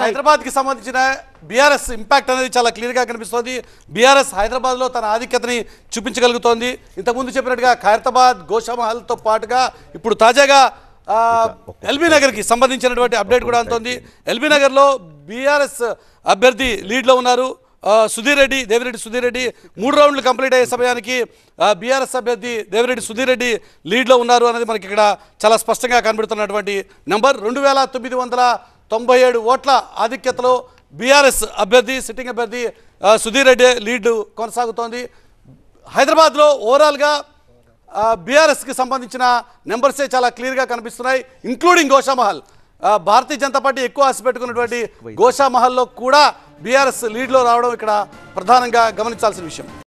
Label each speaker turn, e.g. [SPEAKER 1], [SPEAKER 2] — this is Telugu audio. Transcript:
[SPEAKER 1] హైదరాబాద్ కి సంబంధించిన బీఆర్ఎస్ ఇంపాక్ట్ అనేది చాలా క్లియర్ గా కనిపిస్తోంది బీఆర్ఎస్ హైదరాబాద్ లో తన ఆధిక్యతని చూపించగలుగుతోంది ఇంతకుముందు చెప్పినట్టుగా ఖైరతాబాద్ గోషామహల్ తో పాటుగా ఇప్పుడు తాజాగా ఎల్బీ నగర్ కి సంబంధించినటువంటి అప్డేట్ కూడా అందుతోంది ఎల్బీ నగర్ లో బీఆర్ఎస్ అభ్యర్థి లీడ్ లో ఉన్నారు సుధీర్ రెడ్డి దేవిరెడ్డి సుధీర్ రెడ్డి మూడు రౌండ్లు కంప్లీట్ అయ్యే సమయానికి బీఆర్ఎస్ అభ్యర్థి దేవిరెడ్డి సుధీర్ రెడ్డి లీడ్లో ఉన్నారు అనేది మనకి ఇక్కడ చాలా స్పష్టంగా కనబడుతున్నటువంటి నెంబర్ రెండు వేల తొమ్మిది వందల తొంభై ఏడు ఓట్ల ఆధిక్యతలో బీఆర్ఎస్ అభ్యర్థి సిట్టింగ్ అభ్యర్థి సుధీర్ రెడ్డి లీడ్ కొనసాగుతోంది హైదరాబాద్లో ఓవరాల్గా బీఆర్ఎస్కి సంబంధించిన నెంబర్సే చాలా క్లియర్గా కనిపిస్తున్నాయి ఇంక్లూడింగ్ గోషామహల్ భారతీయ జనతా పార్టీ ఎక్కువ ఆశ పెట్టుకున్నటువంటి గోషామహల్లో కూడా బీఆర్ఎస్ లీడ్లో రావడం ఇక్కడ ప్రధానంగా గమనించాల్సిన విషయం